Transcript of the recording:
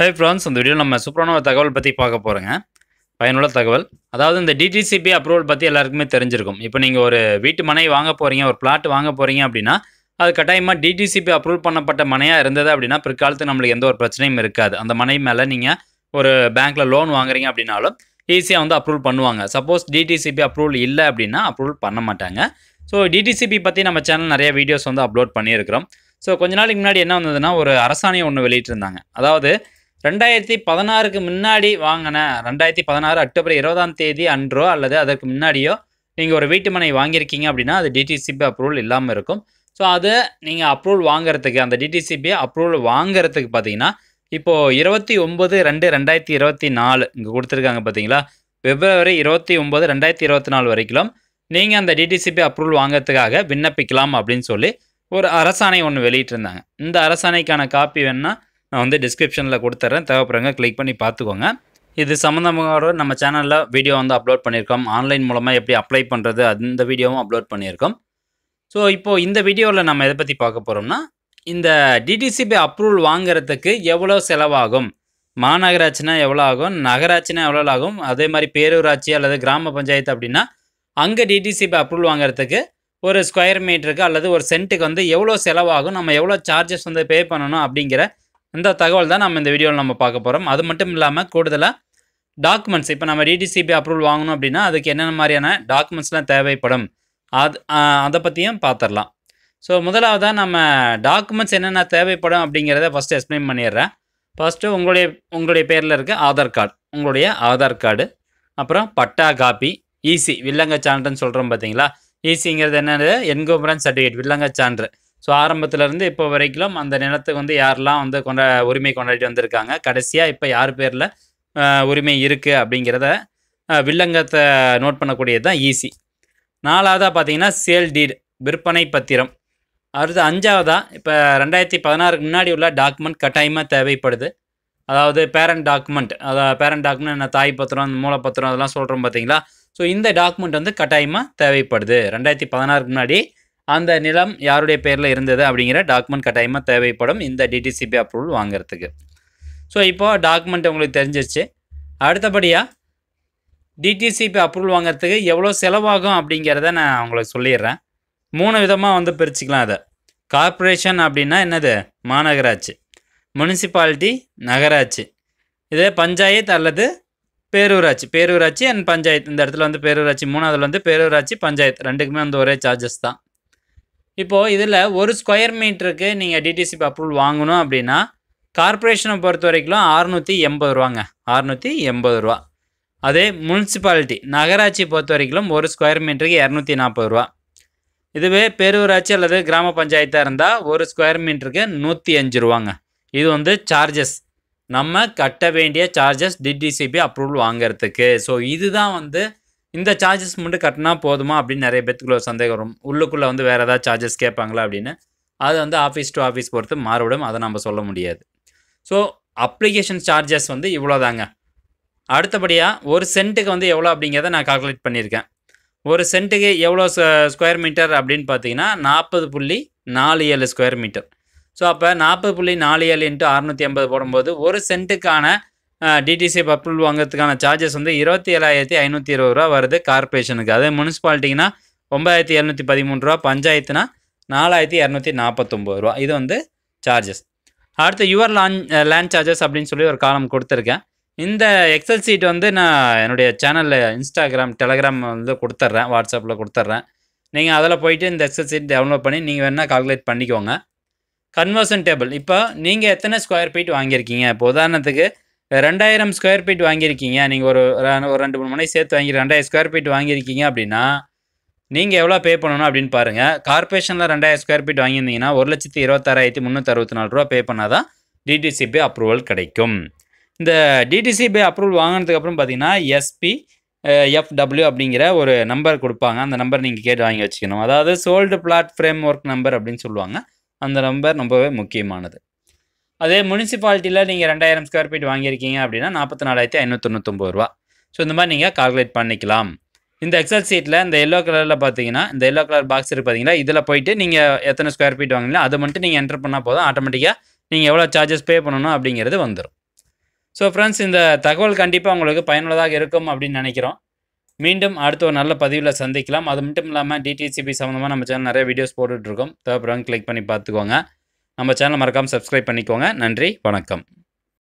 ஹே France இந்த video நம்ம சூப்பரான ஒரு தகவல் பற்றி பார்க்க போகிறோங்க பயனுள்ள தகவல் அதாவது இந்த டிடிசிபி அப்ரூவல் பற்றி எல்லாருக்குமே தெரிஞ்சிருக்கும் இப்போ நீங்கள் ஒரு வீட்டு மனை வாங்க போகிறீங்க ஒரு பிளாட் வாங்க போகிறீங்க அப்படின்னா அது கட்டாயமாக டிடிசிபி அப்ரூவல் பண்ணப்பட்ட மனையாக இருந்தது அப்படின்னா பிற்காலத்து நம்மளுக்கு எந்த ஒரு பிரச்சனையும் இருக்காது அந்த மனை மேலே நீங்கள் ஒரு பேங்க்கில் லோன் வாங்குறீங்க அப்படின்னாலும் ஈஸியாக வந்து அப்ரூவல் பண்ணுவாங்க சப்போஸ் டிடிசிபி அப்ரூவல் இல்லை அப்படின்னா அப்ரூவல் பண்ண மாட்டாங்க ஸோ டிடிசிபி பற்றி நம்ம சேனல் நிறைய வீடியோஸ் வந்து அப்லோட் பண்ணியிருக்கிறோம் ஸோ கொஞ்ச நாளைக்கு முன்னாடி என்ன வந்ததுன்னா ஒரு அரசாணையை ஒன்று வெளியிட்டிருந்தாங்க அதாவது ரெண்டாயிரத்தி பதினாறுக்கு முன்னாடி வாங்கின ரெண்டாயிரத்தி பதினாறு அக்டோபர் இருபதாம் தேதி அன்றோ அல்லது அதற்கு முன்னாடியோ நீங்கள் ஒரு வீட்டு மனை வாங்கியிருக்கீங்க அப்படின்னா அது டிடிசிபி அப்ரூவல் இல்லாமல் இருக்கும் ஸோ அதை நீங்கள் அப்ரூவல் வாங்குறதுக்கு அந்த டிடிசிபி அப்ரூவல் வாங்குறதுக்கு பார்த்தீங்கன்னா இப்போது இருபத்தி ஒம்பது ரெண்டு ரெண்டாயிரத்தி இருபத்தி நாலு இங்கே கொடுத்துருக்காங்க பார்த்தீங்களா பிப்ரவரி இருபத்தி ஒம்பது ரெண்டாயிரத்தி இருபத்தி நாலு வரைக்கும் நீங்கள் அந்த டிடிசிபி அப்ரூவல் வாங்குறதுக்காக விண்ணப்பிக்கலாம் அப்படின்னு சொல்லி ஒரு அரசாணை ஒன்று வெளியிட்டிருந்தாங்க இந்த அரசாணைக்கான காப்பி வேணால் நான் வந்து டிஸ்கிரிப்ஷனில் கொடுத்துட்றேன் தேவைப்படுறங்க கிளிக் பண்ணி பார்த்துக்கோங்க இது சம்மந்தமாக நம்ம சேனலில் வீடியோ வந்து அப்லோட் பண்ணியிருக்கோம் ஆன்லைன் மூலமாக எப்படி அப்ளை பண்ணுறது அந்த வீடியோவும் அப்லோட் பண்ணியிருக்கோம் ஸோ இப்போது இந்த வீடியோவில் நம்ம எதை பற்றி பார்க்க போகிறோம்னா இந்த டிடிசிபி அப்ரூவல் வாங்குறதுக்கு எவ்வளோ செலவாகும் மாநகராட்சினா எவ்வளோ ஆகும் நகராட்சினா எவ்வளோ ஆகும் அதே மாதிரி பேரூராட்சி அல்லது கிராம பஞ்சாயத்து அப்படின்னா அங்கே டிடிசிபி அப்ரூவல் வாங்குறதுக்கு ஒரு ஸ்கொயர் மீட்டருக்கு அல்லது ஒரு சென்ட்டுக்கு வந்து எவ்வளோ செலவாகும் நம்ம எவ்வளோ சார்ஜஸ் வந்து பே பண்ணணும் அப்படிங்கிற இந்த தகவல் தான் நம்ம இந்த வீடியோவில் நம்ம பார்க்க போகிறோம் அது மட்டும் இல்லாமல் கூடுதலாக டாக்குமெண்ட்ஸ் இப்போ நம்ம டிடிசிபி அப்ரூவல் வாங்கணும் அப்படின்னா அதுக்கு என்னென்ன மாதிரியான டாக்குமெண்ட்ஸ்லாம் தேவைப்படும் அது அதை பற்றியும் பார்த்துடலாம் ஸோ முதலாவதாக நம்ம டாக்குமெண்ட்ஸ் என்னென்ன தேவைப்படும் அப்படிங்கிறத ஃபஸ்ட்டு எக்ஸ்பிளைன் பண்ணிடுறேன் ஃபஸ்ட்டு உங்களுடைய உங்களுடைய பேரில் இருக்க ஆதார் கார்டு உங்களுடைய ஆதார் கார்டு அப்புறம் பட்டா காப்பி ஈசி e வில்லங்க சான்றுன்னு சொல்கிறோம் பார்த்தீங்களா ஈசிங்கிறது e என்னென்னது என்கோபுரன் சர்டிஃபிகேட் வில்லங்க சான்று ஸோ ஆரம்பத்திலேருந்து இப்போ வரைக்கும் அந்த நிலத்துக்கு வந்து யாரெல்லாம் வந்து கொண்டா உரிமை கொண்டாடி வந்திருக்காங்க கடைசியாக இப்போ யார் பேரில் உரிமை இருக்குது அப்படிங்கிறத வில்லங்கத்தை நோட் பண்ணக்கூடியது தான் ஈஸி e நாலாவதாக பார்த்தீங்கன்னா சேல் டீடு விற்பனை பத்திரம் அடுத்து அஞ்சாவதாக இப்போ ரெண்டாயிரத்தி பதினாறுக்கு முன்னாடி உள்ள டாக்குமெண்ட் கட்டாயமாக தேவைப்படுது அதாவது பேரண்ட் டாக்குமெண்ட் அதாவது பேரண்ட் டாக்குமெண்ட் என்ன தாய் பத்திரம் மூலப்பத்திரம் அதெல்லாம் சொல்கிறோம் பார்த்தீங்களா ஸோ இந்த டாக்குமெண்ட் வந்து கட்டாயமாக தேவைப்படுது ரெண்டாயிரத்தி பதினாறுக்கு முன்னாடி அந்த நிலம் யாருடைய பேரில் இருந்தது அப்படிங்கிற டாக்குமெண்ட் கட்டாயமாக தேவைப்படும் இந்த டிடிசிபி அப்ரூவல் வாங்குறதுக்கு ஸோ இப்போது டாக்குமெண்ட் உங்களுக்கு தெரிஞ்சிருச்சு அடுத்தபடியாக டிடிசிபி அப்ரூவல் வாங்குறதுக்கு எவ்வளோ செலவாகும் அப்படிங்கிறத நான் உங்களுக்கு சொல்லிடுறேன் மூணு விதமாக வந்து பிரிச்சுக்கலாம் அதை கார்ப்பரேஷன் அப்படின்னா என்னது மாநகராட்சி முனிசிபாலிட்டி நகராட்சி இதே பஞ்சாயத்து அல்லது பேரூராட்சி பேரூராட்சி அண்ட் பஞ்சாயத்து இந்த இடத்துல வந்து பேரூராட்சி மூணாவதுல வந்து பேரூராட்சி பஞ்சாயத்து ரெண்டுக்குமே வந்து ஒரே சார்ஜஸ் தான் இப்போது இதில் ஒரு ஸ்கொயர் மீட்டருக்கு நீங்கள் டிடிசிபி அப்ரூவல் வாங்கணும் அப்படின்னா கார்பரேஷனை பொறுத்த வரைக்கும் அறுநூற்றி எண்பது ரூபாங்க அறுநூற்றி எண்பது ரூபா அதே முனிசிபாலிட்டி நகராட்சி பொறுத்த வரைக்கும் ஒரு ஸ்கொயர் மீட்டருக்கு இரநூத்தி நாற்பது ரூபா இதுவே பேரூராட்சி அல்லது கிராம பஞ்சாயத்தாக இருந்தால் ஒரு ஸ்கொயர் மீட்டருக்கு நூற்றி அஞ்சு ரூபாங்க இது வந்து சார்ஜஸ் நம்ம கட்ட வேண்டிய சார்ஜஸ் டிடிசிபி அப்ரூவல் வாங்கிறதுக்கு ஸோ இதுதான் வந்து இந்த சார்ஜஸ் மட்டும் கட்டினா போதுமா அப்படின்னு நிறைய பேத்துக்குள்ள சந்தேகம் வரும் உள்ளுக்குள்ளே வந்து வேறு ஏதாவது சார்ஜஸ் கேட்பாங்களா அப்படின்னு அது வந்து ஆஃபீஸ் டு ஆஃபீஸ் பொறுத்து மாறிவிடும் அதை நம்ம சொல்ல முடியாது ஸோ அப்ளிகேஷன் சார்ஜஸ் வந்து இவ்வளோ தாங்க அடுத்தபடியாக ஒரு சென்ட்டுக்கு வந்து எவ்வளோ அப்படிங்கிறத நான் கால்குலேட் பண்ணியிருக்கேன் ஒரு சென்ட்டுக்கு எவ்வளோ ஸ்கொயர் மீட்டர் அப்படின்னு பார்த்தீங்கன்னா நாற்பது புள்ளி நாலு ஏழு ஸ்கொயர் மீட்டர் ஸோ அப்போ நாற்பது புள்ளி நாலு ஏழு இன்ட்டு அறநூற்றி ஐம்பது போடும்போது ஒரு சென்ட்டுக்கான டிடிசி அப்ரூவல் வாங்குறதுக்கான சார்ஜஸ் வந்து இருபத்தி ஏழாயிரத்தி ஐநூற்றி இருபது ரூபா வருது கார்பரேஷனுக்கு அதே முனிசிபாலிட்டிங்கன்னா ஒம்பாயிரத்தி எழுநூற்றி பதிமூணு ரூபா பஞ்சாயத்துனா நாலாயிரத்தி இரநூத்தி நாற்பத்தொம்போது ரூபா இது வந்து சார்ஜஸ் அடுத்து யுவர் லான் லேண்ட் சார்ஜஸ் அப்படின்னு சொல்லி ஒரு காலம் கொடுத்துருக்கேன் இந்த எக்ஸல் சீட் வந்து நான் என்னுடைய சேனலில் இன்ஸ்டாகிராம் டெலகிராம் வந்து கொடுத்துட்றேன் வாட்ஸ்அப்பில் கொடுத்துட்றேன் நீங்கள் அதில் போயிட்டு இந்த எக்ஸல் சீட் டவுன்லோட் பண்ணி நீங்கள் வேணால் கால்குலேட் பண்ணிக்கோங்க கன்வர்ஷன் டேபிள் இப்போ நீங்கள் எத்தனை ஸ்கொயர் ஃபீட் வாங்கியிருக்கீங்க இப்போ உதாரணத்துக்கு ரெண்டாயிரம் ஸ்கொயர் ஃபீட் வாங்கியிருக்கீங்க நீங்கள் ஒரு ஒரு ரெண்டு மூணு மணி சேர்த்து வாங்கி ரெண்டாயிரம் ஸ்கொயர் ஃபீட் வாங்கியிருக்கீங்க அப்படின்னா நீங்கள் எவ்வளோ பே பண்ணணும் அப்படின்னு பாருங்கள் கார்பரேஷனில் ரெண்டாயிரம் ஸ்கொயர் ஃபீட் வாங்கியிருந்தீங்கன்னா ஒரு லட்சத்தி இருபத்தாறாயிரத்தி முந்நூற்றி அறுபத்தி நாலு ரூபா பே பண்ணால் தான் டிடிசிபி அப்ரூவல் கிடைக்கும் இந்த டிடிசிபி அப்ரூவல் வாங்கினதுக்கப்புறம் பார்த்தீங்கன்னா எஸ்பி எஃப்டபிள்யூ அப்படிங்கிற ஒரு நம்பர் கொடுப்பாங்க அந்த நம்பர் நீங்கள் கேட்டு வாங்கி வச்சுக்கணும் அதாவது sold plot frame work number அப்படின்னு சொல்லுவாங்க அந்த நம்பர் ரொம்பவே முக்கியமானது அதே முனிசிபாலிட்டியில் நீங்கள் ரெண்டாயிரம் ஸ்கொயர் ஃபீட் வாங்கியிருக்கீங்க அப்படின்னா நாற்பத்தி நாலாயிரத்தி ஐநூற்றி ரூபா ஸோ இந்த மாதிரி நீங்கள் கால்குலேட் பண்ணிக்கலாம் இந்த எக்ஸல் சீட்டில் இந்த எல்லோ கலரில் பார்த்தீங்கன்னா இந்த எல்லோ கலர் பாக்ஸ் இருக்குது பார்த்தீங்களா இதில் போயிட்டு நீங்கள் எத்தனை ஸ்கொயர் ஃபீட் வாங்கினா அதை மட்டும் நீங்கள் என்டர் பண்ணால் போதும் ஆட்டோமேட்டிக்காக நீங்கள் எவ்வளோ சார்ஜஸ் பே பண்ணணும் அப்படிங்கிறது வந்துடும் ஸோ ஃப்ரெண்ட்ஸ் இந்த தகவல் கண்டிப்பாக உங்களுக்கு பயனுள்ளதாக இருக்கும் அப்படின்னு நினைக்கிறோம் மீண்டும் அடுத்த ஒரு நல்ல பதிவில் சந்திக்கலாம் அது மட்டும் இல்லாமல் டிடிசிபி சம்மந்தமாக நம்ம சேனல் நிறைய வீடியோஸ் போட்டுட்ருக்கோம் தேவைப்படுறவங்க கிளிக் பண்ணி பார்த்துக்கோங்க நம்ம சேனல் மறக்காமல் சப்ஸ்கிரைப் பண்ணிக்கோங்க நன்றி வணக்கம்